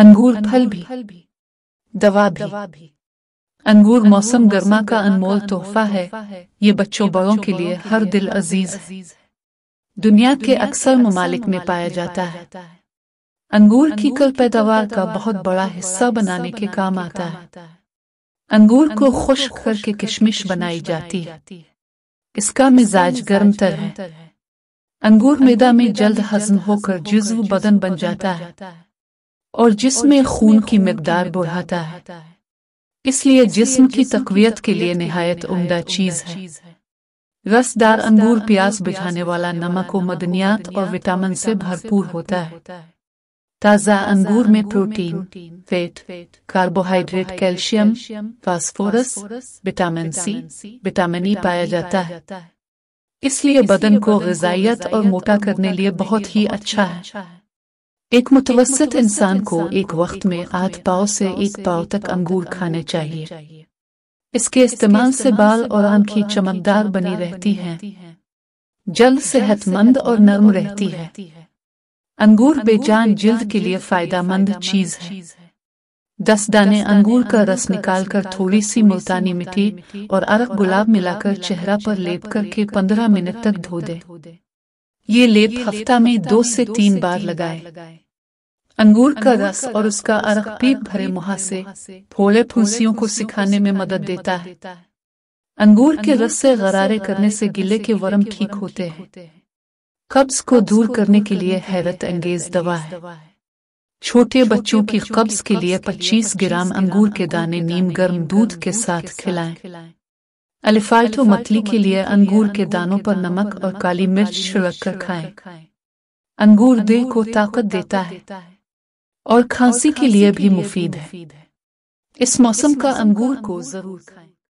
अंगूर फल भी दवा भी, दवा भी। अंगूर मौसम गर्मा का अनमोल तोहफा है ये बच्चों बड़ों के लिए हर दिल अजीज है दुनिया के अक्सर ममालिक में पाया जाता है अंगूर की कल पैदावार का बहुत बड़ा हिस्सा बनाने के काम आता है अंगूर को खुश्क करके किशमिश बनाई जाती है इसका मिजाज गर्म तर है अंगूर मैदा में जल्द हजम होकर जुज्व बदन बन जाता है और जिसमें खून की मकदार बढ़ाता है इसलिए जिसम की तकवीत के लिए नहायत उमदा चीज है रसदार अंगूर प्यास बिठाने वाला नमक व मदनियात और विटामिन से भरपूर होता है ताज़ा अंगूर में protein fat carbohydrate calcium phosphorus vitamin C vitamin E e पाया e जाता है इसलिए बदन को गजाइत और मोटा करने लिए बहुत ही अच्छा, अच्छा है एक मुतवसत इंसान को एक वक्त में आठ पाव से एक पाव तक अंगूर खाने चाहिए इसके इस्तेमाल से बाल और आंखें चमकदार बनी रहती हैं जल्द सेहतमंद और नरम रहती है अंगूर बेजान जल्द के लिए फायदामंद चीज है दस दाने अंगूर का रस निकालकर थोड़ी सी मुल्तानी मिट्टी और अरक गुलाब मिलाकर चेहरा पर लेप करके पंद्रह मिनट तक धो दे ये लेप हफ्ता में दो से तीन बार लगाए अंगूर का रस और उसका अरख पीप भरे मुहासे भोले फुंसियों को सिखाने में मदद देता है अंगूर के रस से गरारे करने से गिले के वर्म ठीक होते हैं कब्ज को दूर करने के लिए हैरत अंगेज दवा है छोटे बच्चों की कब्ज के लिए 25 ग्राम अंगूर के दाने नीम गर्म दूध के साथ खिलाएं। अलिफाइटो मतली के लिए अंगूर के दानों पर नमक और काली मिर्च छिड़क कर खाएं। अंगूर दिल को ताकत देता है और खांसी के लिए भी मुफीद है इस मौसम का अंगूर को जरूर खाएं